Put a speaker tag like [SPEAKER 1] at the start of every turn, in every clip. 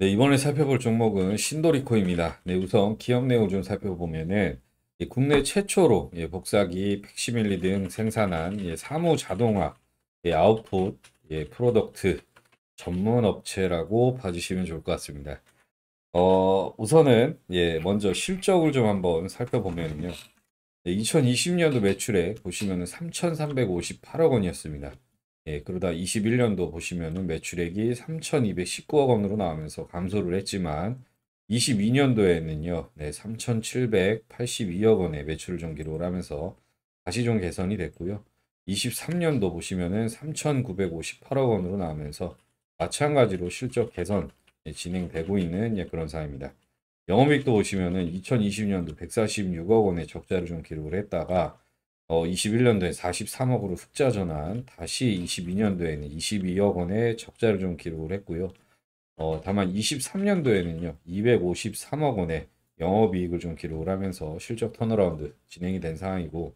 [SPEAKER 1] 네, 이번에 살펴볼 종목은 신도리코입니다. 네, 우선 기업 내용 좀 살펴보면은 예, 국내 최초로 예, 복사기, 팩시밀리 등 생산한 예, 사무 자동화 예, 아웃풋 예, 프로덕트 전문 업체라고 봐주시면 좋을 것 같습니다. 어, 우선은 예, 먼저 실적을 좀 한번 살펴보면요. 2020년도 예, 매출액 보시면 3,358억 원이었습니다. 예, 그러다 21년도 보시면은 매출액이 3,219억 원으로 나오면서 감소를 했지만 22년도에는요, 네, 3,782억 원의 매출을 좀 기록하면서 을 다시 좀 개선이 됐고요. 23년도 보시면은 3,958억 원으로 나오면서 마찬가지로 실적 개선 예, 진행되고 있는 예, 그런 사입니다. 영업이익도 보시면은 2020년도 146억 원의 적자를 좀 기록을 했다가 어, 21년도에 43억으로 흑자 전환, 다시 22년도에는 22억 원의 적자를 좀 기록을 했고요. 어, 다만 23년도에는요, 253억 원의 영업이익을 좀 기록을 하면서 실적 턴어라운드 진행이 된 상황이고,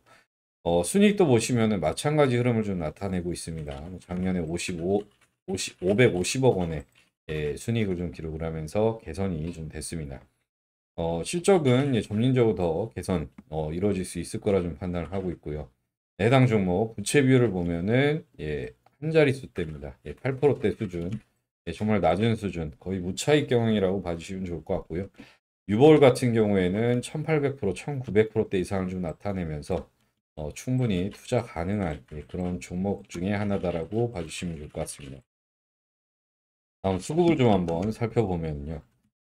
[SPEAKER 1] 어, 순이익도 보시면은 마찬가지 흐름을 좀 나타내고 있습니다. 뭐 작년에 55, 50, 550억 원의 예, 순이익을 좀 기록을 하면서 개선이 좀 됐습니다. 어, 실적은 예, 점진적으로 더 개선 어, 이루어질 수 있을 거라 좀 판단을 하고 있고요. 해당 종목 부채 비율을 보면은 예, 한 자릿수 때입니다 예, 8%대 수준 예, 정말 낮은 수준 거의 무차익 경영이라고 봐주시면 좋을 것 같고요. 유보율 같은 경우에는 1800% 1900%대 이상을 좀 나타내면서 어, 충분히 투자 가능한 예, 그런 종목 중에 하나다라고 봐주시면 좋을 것 같습니다. 다음 수급을 좀 한번 살펴보면요.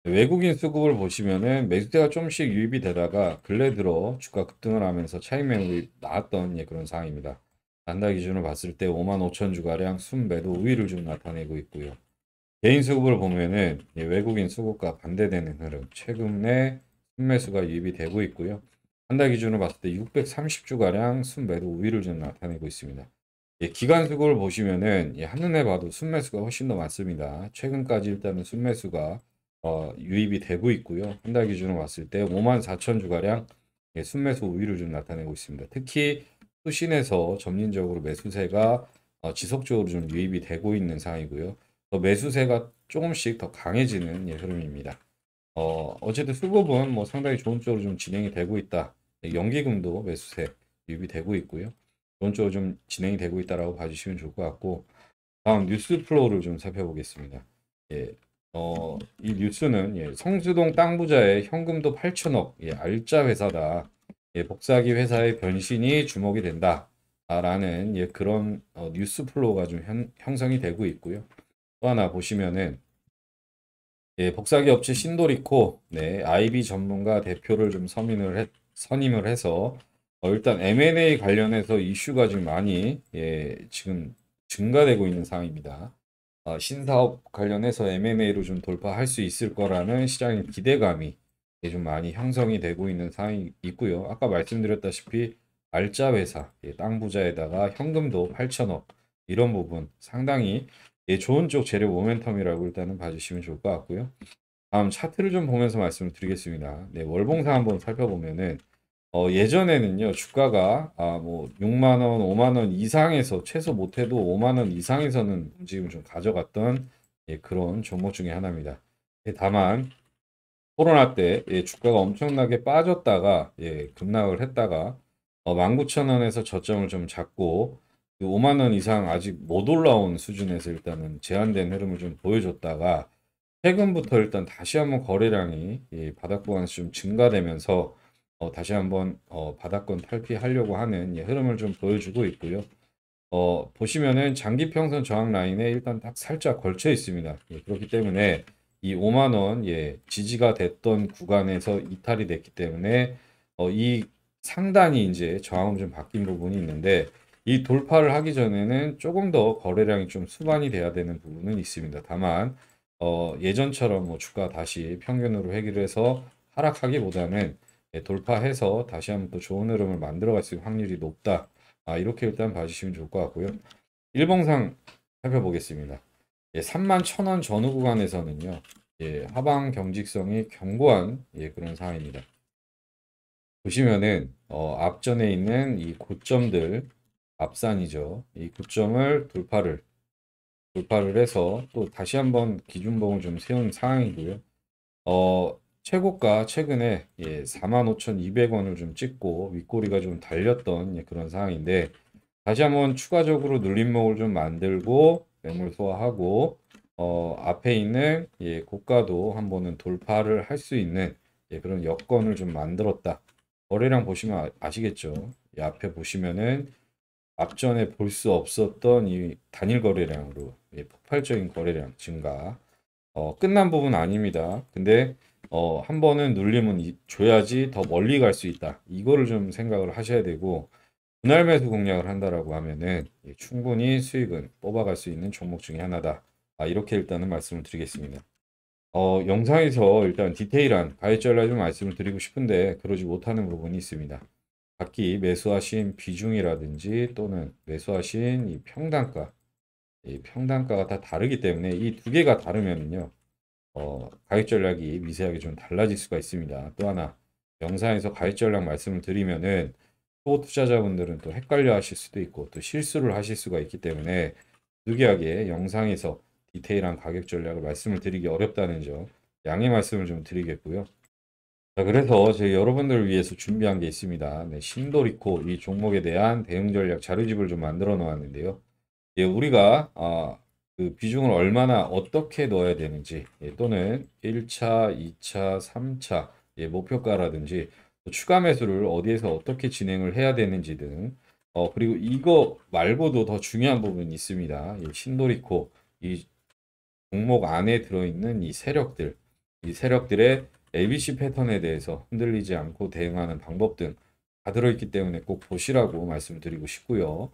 [SPEAKER 1] 외국인 수급을 보시면은 매수대가좀씩 유입이 되다가 근래 들어 주가 급등을 하면서 차익 매물이 나왔던 예, 그런 상황입니다. 단달 기준으로 봤을 때 5만 5천 주가량 순매도 우위를 좀 나타내고 있고요. 개인 수급을 보면은 예, 외국인 수급과 반대되는 흐름 최근에 순매수가 유입이 되고 있고요. 한달 기준으로 봤을 때 630주가량 순매도 우위를 좀 나타내고 있습니다. 예, 기간 수급을 보시면은 예, 한눈에 봐도 순매수가 훨씬 더 많습니다. 최근까지 일단은 순매수가 어, 유입이 되고 있고요. 한달 기준으로 봤을 때5 4 0 0 0 주가량 예, 순매수 우위를 좀 나타내고 있습니다. 특히 수신에서 점진적으로 매수세가 어, 지속적으로 좀 유입이 되고 있는 상황이고요. 더 매수세가 조금씩 더 강해지는 예, 흐름입니다. 어, 어쨌든 수급은 뭐 상당히 좋은 쪽으로 좀 진행이 되고 있다. 예, 연기금도 매수세 유입이 되고 있고요. 좋은 쪽으로 좀 진행이 되고 있다라고 봐주시면 좋을 것 같고 다음 뉴스 플로우를 좀 살펴보겠습니다. 예, 어, 이 뉴스는 예, 성수동땅 부자의 현금도 8천억 예, 알짜 회사다. 예, 복사기 회사의 변신이 주목이 된다라는 예, 그런 어, 뉴스 플로우가 좀 현, 형성이 되고 있고요. 또 하나 보시면은 예, 복사기 업체 신도리코 네, IB 전문가 대표를 좀 서민을 해, 선임을 해서 어, 일단 M&A 관련해서 이슈가 지금 많이 예, 지금 증가되고 있는 상황입니다. 어, 신사업 관련해서 MMA로 좀 돌파할 수 있을 거라는 시장의 기대감이 좀 많이 형성이 되고 있는 상황이 있고요. 아까 말씀드렸다시피 알짜 회사, 예, 땅 부자에다가 현금도 8천억 이런 부분 상당히 예, 좋은 쪽 재료 모멘텀이라고 일단은 봐주시면 좋을 것 같고요. 다음 차트를 좀 보면서 말씀을 드리겠습니다. 네, 월봉사 한번 살펴보면은 어, 예전에는요 주가가 아, 뭐 6만 원, 5만 원 이상에서 최소 못해도 5만 원 이상에서는 움직임을 좀 가져갔던 예, 그런 종목 중에 하나입니다. 예, 다만 코로나 때 예, 주가가 엄청나게 빠졌다가 예, 급락을 했다가 어, 19,000원에서 저점을 좀 잡고 5만 원 이상 아직 못 올라온 수준에서 일단은 제한된 흐름을 좀 보여줬다가 최근부터 일단 다시 한번 거래량이 예, 바닥 구간에서 좀 증가되면서 어, 다시 한번 어, 바닥권 탈피하려고 하는 예, 흐름을 좀 보여주고 있고요. 어, 보시면은 장기 평선 저항 라인에 일단 딱 살짝 걸쳐 있습니다. 예, 그렇기 때문에 이 5만 원 예, 지지가 됐던 구간에서 이탈이 됐기 때문에 어, 이 상단이 이제 저항으로 좀 바뀐 부분이 있는데 이 돌파를 하기 전에는 조금 더 거래량이 좀 수반이 돼야 되는 부분은 있습니다. 다만 어, 예전처럼 뭐 주가 다시 평균으로 회귀를 해서 하락하기보다는 네, 돌파해서 다시 한번 또 좋은 흐름을 만들어 갈 수 있는 확률이 높다. 아, 이렇게 일단 봐주시면 좋을 것 같고요. 일봉상 살펴보겠습니다. 예, 3만 1000원 전후 구간에서는요. 예, 하방 경직성이 견고한 예, 그런 상황입니다. 보시면은 어, 앞전에 있는 이 고점들 앞산이죠. 이 고점을 돌파를 돌파를 해서 또 다시 한번 기준봉을 좀 세운 상황이고요. 어, 최고가 최근에 예, 45,200원을 좀 찍고 윗꼬리가 좀 달렸던 예, 그런 상황인데 다시 한번 추가적으로 눌림목을 좀 만들고 매물 소화하고 어, 앞에 있는 예, 고가도 한 번은 돌파를 할 수 있는 예, 그런 여건을 좀 만들었다. 거래량 보시면 아, 시겠죠 예, 앞에 보시면은 앞전에 볼 수 없었던 이 단일 거래량으로 예, 폭발적인 거래량 증가 어, 끝난 부분 아닙니다. 근데 어, 한 번은 눌림은 줘야지 더 멀리 갈 수 있다. 이거를 좀 생각을 하셔야 되고 분할 매수 공략을 한다라고 하면은 예, 충분히 수익은 뽑아갈 수 있는 종목 중에 하나다. 아, 이렇게 일단은 말씀을 드리겠습니다. 어, 영상에서 일단 디테일한 가입 전략 좀 말씀을 드리고 싶은데 그러지 못하는 부분이 있습니다. 각기 매수하신 비중이라든지 또는 매수하신 이 평단가, 이 평단가가 다 다르기 때문에 이 두 개가 다르면요 은 어, 가격 전략이 미세하게 좀 달라질 수가 있습니다. 또 하나 영상에서 가격 전략 말씀을 드리면은 또 투자자분들은 또 헷갈려 하실 수도 있고 또 실수를 하실 수가 있기 때문에 부득이하게 영상에서 디테일한 가격 전략을 말씀을 드리기 어렵다는 점 양해 말씀을 좀 드리겠고요. 자, 그래서 저희 여러분들을 위해서 준비한 게 있습니다. 네, 신도리코 이 종목에 대한 대응 전략 자료집을 좀 만들어 놓았는데요. 예, 우리가 아, 그 비중을 얼마나 어떻게 넣어야 되는지 예, 또는 1차, 2차, 3차 예, 목표가라든지 추가 매수를 어디에서 어떻게 진행을 해야 되는지 등 어, 그리고 이거 말고도 더 중요한 부분이 있습니다. 예, 신도리코 이 종목 안에 들어있는 이 세력들 이 세력들의 ABC 패턴에 대해서 흔들리지 않고 대응하는 방법 등 다 들어있기 때문에 꼭 보시라고 말씀드리고 싶고요.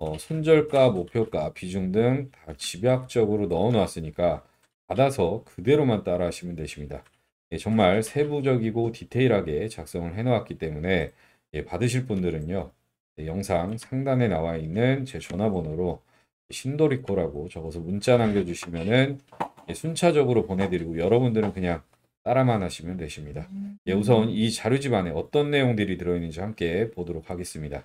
[SPEAKER 1] 어, 손절가, 목표가, 비중 등 다 집약적으로 넣어놨으니까 받아서 그대로만 따라 하시면 되십니다. 예, 정말 세부적이고 디테일하게 작성을 해놓았기 때문에 예, 받으실 분들은요. 예, 영상 상단에 나와 있는 제 전화번호로 신도리코라고 적어서 문자 남겨주시면은 예, 순차적으로 보내드리고 여러분들은 그냥 따라만 하시면 되십니다. 예, 우선 이 자료집 안에 어떤 내용들이 들어있는지 함께 보도록 하겠습니다.